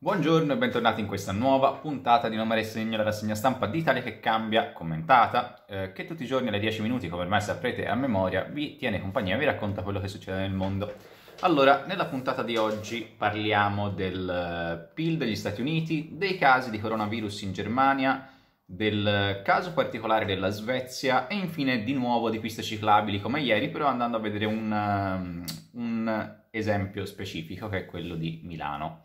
Buongiorno e bentornati in questa nuova puntata di Nome Segno, la rassegna stampa d'Italia che cambia, commentata, eh, che tutti i giorni alle 10 minuti, come ormai saprete a memoria, vi tiene compagnia, vi racconta quello che succede nel mondo. Allora, nella puntata di oggi parliamo del eh, PIL degli Stati Uniti, dei casi di coronavirus in Germania, del caso particolare della Svezia e infine di nuovo di piste ciclabili come ieri, però andando a vedere un, ehm, un esempio specifico che è quello di Milano.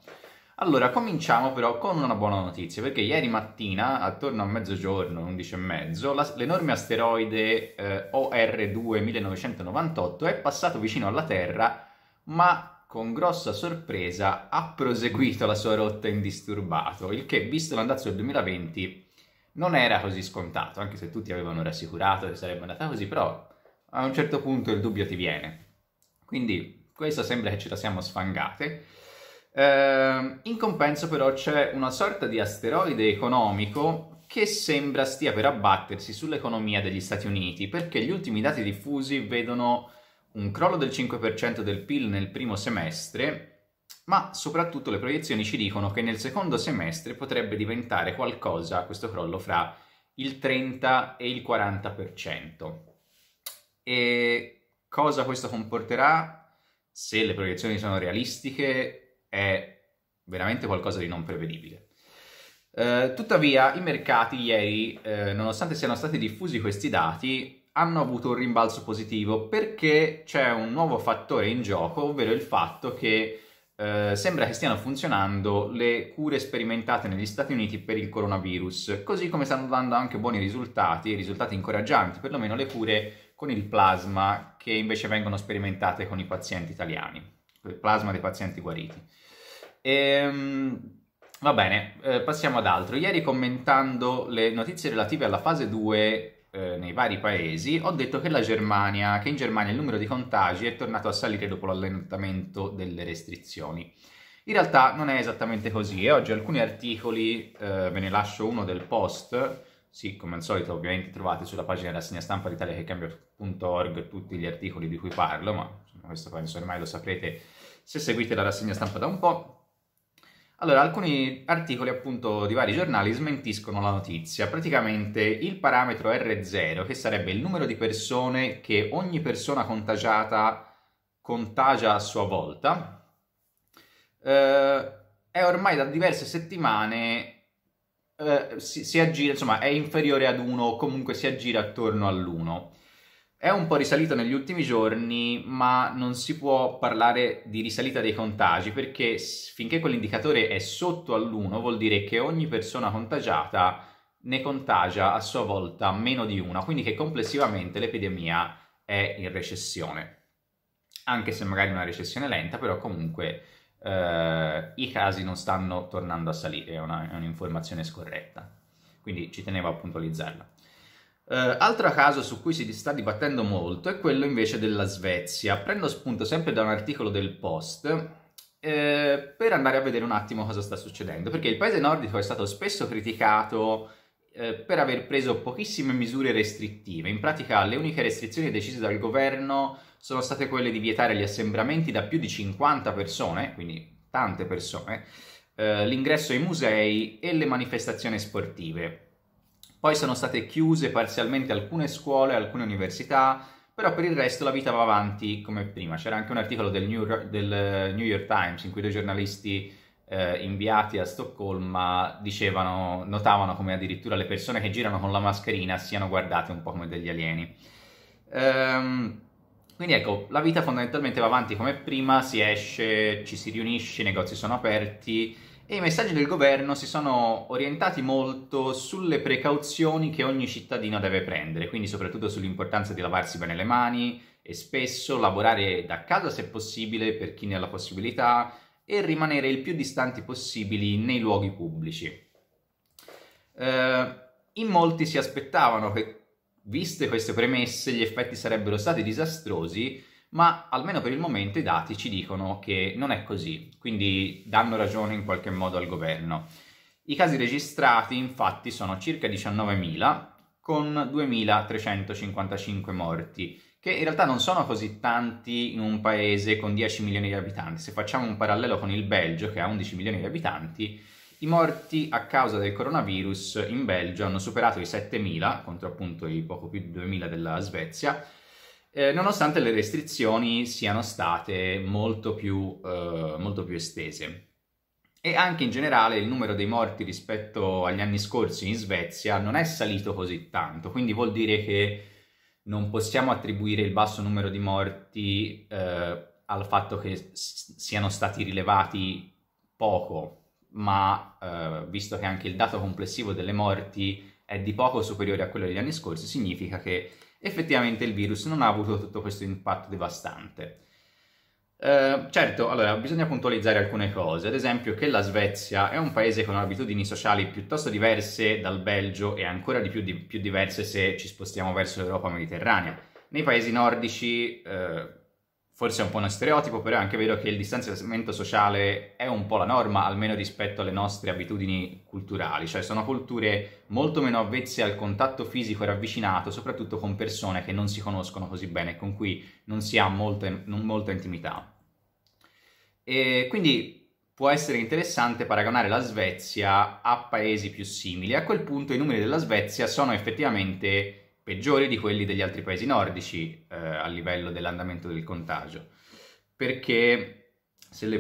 Allora, cominciamo però con una buona notizia, perché ieri mattina, attorno a mezzogiorno, 11 e mezzo, l'enorme asteroide eh, OR2 1998 è passato vicino alla Terra, ma con grossa sorpresa ha proseguito la sua rotta indisturbato, il che, visto l'andazzo del 2020, non era così scontato, anche se tutti avevano rassicurato che sarebbe andata così, però a un certo punto il dubbio ti viene. Quindi, questa sembra che ce la siamo sfangate. Eh, in compenso però c'è una sorta di asteroide economico che sembra stia per abbattersi sull'economia degli Stati Uniti perché gli ultimi dati diffusi vedono un crollo del 5% del PIL nel primo semestre ma soprattutto le proiezioni ci dicono che nel secondo semestre potrebbe diventare qualcosa, questo crollo, fra il 30 e il 40%. E cosa questo comporterà? Se le proiezioni sono realistiche, è veramente qualcosa di non prevedibile. Eh, tuttavia, i mercati ieri, eh, nonostante siano stati diffusi questi dati, hanno avuto un rimbalzo positivo perché c'è un nuovo fattore in gioco, ovvero il fatto che eh, sembra che stiano funzionando le cure sperimentate negli Stati Uniti per il coronavirus, così come stanno dando anche buoni risultati, risultati incoraggianti, perlomeno le cure con il plasma che invece vengono sperimentate con i pazienti italiani plasma dei pazienti guariti. Ehm... Va bene, eh, passiamo ad altro. Ieri commentando le notizie relative alla fase 2 eh, nei vari paesi, ho detto che, Germania, che in Germania il numero di contagi è tornato a salire dopo l'allentamento delle restrizioni. In realtà non è esattamente così e eh. oggi alcuni articoli, eh, ve ne lascio uno del post, sì, come al solito ovviamente trovate sulla pagina della segna stampa d'italia che cambia.org tutti gli articoli di cui parlo, ma questo penso ormai lo saprete se seguite la rassegna stampa da un po'. Allora, alcuni articoli appunto di vari giornali smentiscono la notizia. Praticamente il parametro R0, che sarebbe il numero di persone che ogni persona contagiata contagia a sua volta, eh, è ormai da diverse settimane eh, si, si aggira, insomma, è inferiore ad 1 o comunque si aggira attorno all'1. È un po' risalito negli ultimi giorni, ma non si può parlare di risalita dei contagi perché finché quell'indicatore è sotto all'1 vuol dire che ogni persona contagiata ne contagia a sua volta meno di una, quindi che complessivamente l'epidemia è in recessione. Anche se magari una recessione lenta, però comunque eh, i casi non stanno tornando a salire, è, una, è un'informazione scorretta. Quindi ci tenevo a puntualizzarla. Eh, altro caso su cui si sta dibattendo molto è quello invece della Svezia. Prendo spunto sempre da un articolo del Post eh, per andare a vedere un attimo cosa sta succedendo, perché il paese nordico è stato spesso criticato eh, per aver preso pochissime misure restrittive. In pratica le uniche restrizioni decise dal governo sono state quelle di vietare gli assembramenti da più di 50 persone, quindi tante persone, eh, l'ingresso ai musei e le manifestazioni sportive. Poi sono state chiuse parzialmente alcune scuole, alcune università, però per il resto la vita va avanti come prima. C'era anche un articolo del New, del New York Times in cui due giornalisti eh, inviati a Stoccolma dicevano, notavano come addirittura le persone che girano con la mascherina siano guardate un po' come degli alieni. Ehm, quindi ecco, la vita fondamentalmente va avanti come prima, si esce, ci si riunisce, i negozi sono aperti, e i messaggi del governo si sono orientati molto sulle precauzioni che ogni cittadino deve prendere, quindi soprattutto sull'importanza di lavarsi bene le mani e spesso lavorare da casa se possibile per chi ne ha la possibilità e rimanere il più distanti possibili nei luoghi pubblici. Eh, in molti si aspettavano che, viste queste premesse, gli effetti sarebbero stati disastrosi ma almeno per il momento i dati ci dicono che non è così, quindi danno ragione in qualche modo al governo. I casi registrati infatti sono circa 19.000 con 2.355 morti, che in realtà non sono così tanti in un paese con 10 milioni di abitanti. Se facciamo un parallelo con il Belgio che ha 11 milioni di abitanti, i morti a causa del coronavirus in Belgio hanno superato i 7.000, contro appunto i poco più di 2.000 della Svezia, eh, nonostante le restrizioni siano state molto più, eh, molto più estese. E anche in generale il numero dei morti rispetto agli anni scorsi in Svezia non è salito così tanto, quindi vuol dire che non possiamo attribuire il basso numero di morti eh, al fatto che siano stati rilevati poco, ma eh, visto che anche il dato complessivo delle morti è di poco superiore a quello degli anni scorsi, significa che effettivamente il virus non ha avuto tutto questo impatto devastante. Eh, certo, allora bisogna puntualizzare alcune cose, ad esempio che la Svezia è un paese con abitudini sociali piuttosto diverse dal Belgio e ancora di più, di, più diverse se ci spostiamo verso l'Europa mediterranea. Nei paesi nordici eh, forse è un po' uno stereotipo, però è anche vero che il distanziamento sociale è un po' la norma, almeno rispetto alle nostre abitudini culturali, cioè sono culture molto meno avvezze al contatto fisico e ravvicinato, soprattutto con persone che non si conoscono così bene, con cui non si ha molta, molta intimità. E quindi può essere interessante paragonare la Svezia a paesi più simili. A quel punto i numeri della Svezia sono effettivamente peggiori di quelli degli altri paesi nordici eh, a livello dell'andamento del contagio, perché se le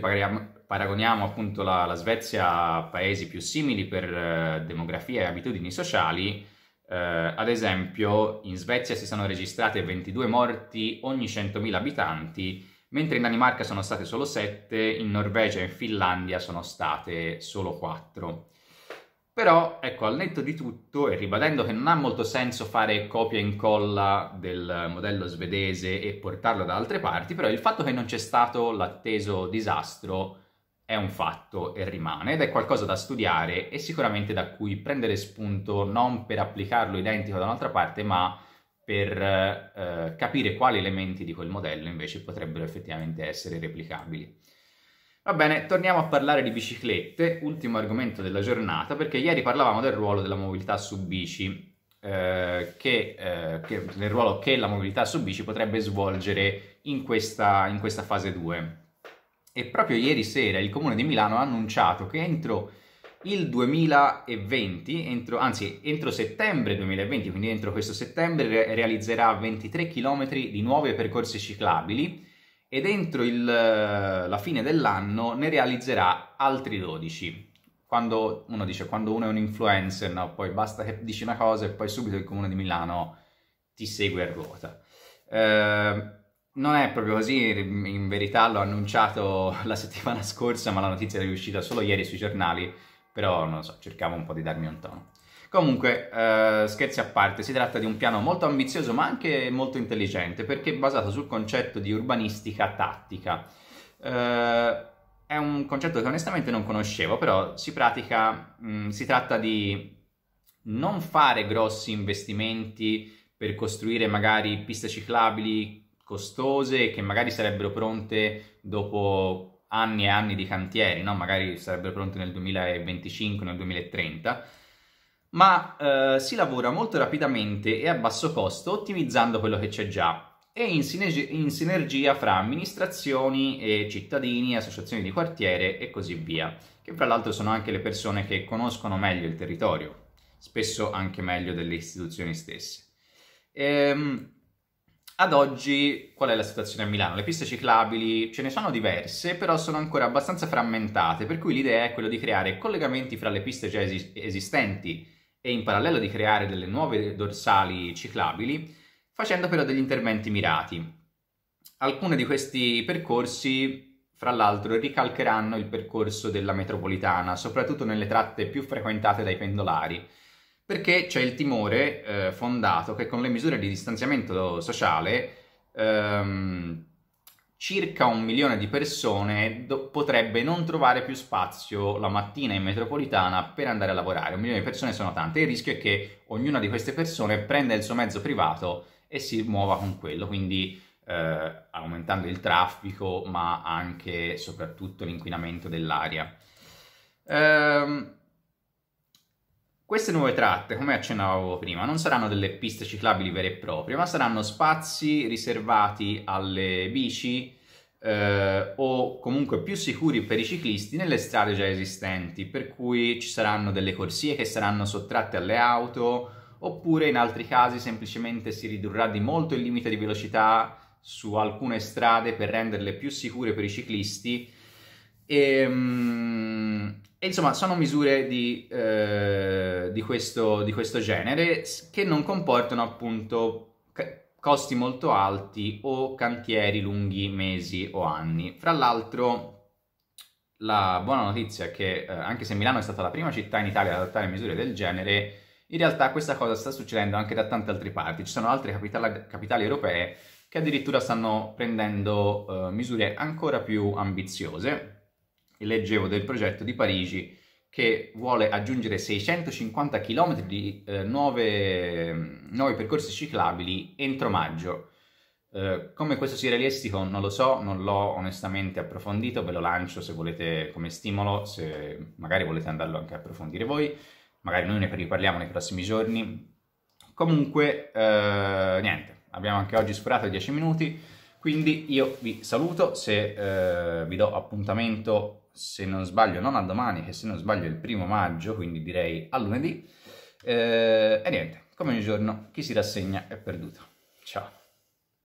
paragoniamo appunto la, la Svezia a paesi più simili per eh, demografia e abitudini sociali, eh, ad esempio in Svezia si sono registrate 22 morti ogni 100.000 abitanti, mentre in Danimarca sono state solo 7, in Norvegia e in Finlandia sono state solo 4. Però, ecco, al netto di tutto, e ribadendo che non ha molto senso fare copia e incolla del modello svedese e portarlo da altre parti, però il fatto che non c'è stato l'atteso disastro è un fatto e rimane ed è qualcosa da studiare e sicuramente da cui prendere spunto non per applicarlo identico da un'altra parte, ma per eh, capire quali elementi di quel modello invece potrebbero effettivamente essere replicabili. Va bene, torniamo a parlare di biciclette, ultimo argomento della giornata, perché ieri parlavamo del ruolo della mobilità su bici, eh, che, eh, che, del ruolo che la mobilità su bici potrebbe svolgere in questa, in questa fase 2. E proprio ieri sera il Comune di Milano ha annunciato che entro il 2020, entro, anzi entro settembre 2020, quindi entro questo settembre, realizzerà 23 km di nuovi percorsi ciclabili e entro il, eh, la fine dell'anno ne realizzerà altri 12. Quando uno dice, quando uno è un influencer, no? poi basta che dici una cosa e poi subito il comune di Milano ti segue a ruota. Eh, non è proprio così, in verità l'ho annunciato la settimana scorsa, ma la notizia è uscita solo ieri sui giornali, però non lo so, cercavo un po' di darmi un tono. Comunque, eh, scherzi a parte, si tratta di un piano molto ambizioso ma anche molto intelligente perché è basato sul concetto di urbanistica tattica. Eh, è un concetto che onestamente non conoscevo, però si pratica, mh, mm, si tratta di non fare grossi investimenti per costruire magari piste ciclabili costose che magari sarebbero pronte dopo anni e anni di cantieri, no? magari sarebbero pronte nel 2025, nel 2030 ma eh, si lavora molto rapidamente e a basso costo ottimizzando quello che c'è già e in, sinergi- in sinergia fra amministrazioni e cittadini, associazioni di quartiere e così via, che fra l'altro sono anche le persone che conoscono meglio il territorio, spesso anche meglio delle istituzioni stesse. Ehm, ad oggi qual è la situazione a Milano? Le piste ciclabili ce ne sono diverse, però sono ancora abbastanza frammentate, per cui l'idea è quella di creare collegamenti fra le piste già es- esistenti e in parallelo di creare delle nuove dorsali ciclabili facendo però degli interventi mirati. Alcuni di questi percorsi, fra l'altro, ricalcheranno il percorso della metropolitana, soprattutto nelle tratte più frequentate dai pendolari, perché c'è il timore eh, fondato che con le misure di distanziamento sociale ehm, circa un milione di persone potrebbe non trovare più spazio la mattina in metropolitana per andare a lavorare. Un milione di persone sono tante. Il rischio è che ognuna di queste persone prenda il suo mezzo privato e si muova con quello, quindi eh, aumentando il traffico, ma anche e soprattutto l'inquinamento dell'aria. Ehm, queste nuove tratte, come accennavo prima, non saranno delle piste ciclabili vere e proprie, ma saranno spazi riservati alle bici eh, o comunque più sicuri per i ciclisti nelle strade già esistenti, per cui ci saranno delle corsie che saranno sottratte alle auto, oppure in altri casi semplicemente si ridurrà di molto il limite di velocità su alcune strade per renderle più sicure per i ciclisti e, ehm, e insomma, sono misure di, eh, di, questo, di, questo, genere che non comportano appunto costi molto alti o cantieri lunghi mesi o anni. Fra l'altro, la buona notizia è che, eh, anche se Milano è stata la prima città in Italia ad adottare misure del genere, in realtà questa cosa sta succedendo anche da tante altre parti. Ci sono altre capitali, capitali europee che addirittura stanno prendendo eh, misure ancora più ambiziose e leggevo del progetto di Parigi che vuole aggiungere 650 km di eh, nuove, nuovi percorsi ciclabili entro maggio. Eh, come questo sia realistico non lo so, non l'ho onestamente approfondito, ve lo lancio se volete come stimolo, se magari volete andarlo anche a approfondire voi, magari noi ne riparliamo nei prossimi giorni. Comunque, eh, niente, abbiamo anche oggi sforato i 10 minuti, quindi io vi saluto, se eh, vi do appuntamento se non sbaglio, non a domani, che se non sbaglio è il primo maggio, quindi direi a lunedì. Eh, e niente, come ogni giorno, chi si rassegna è perduto. Ciao.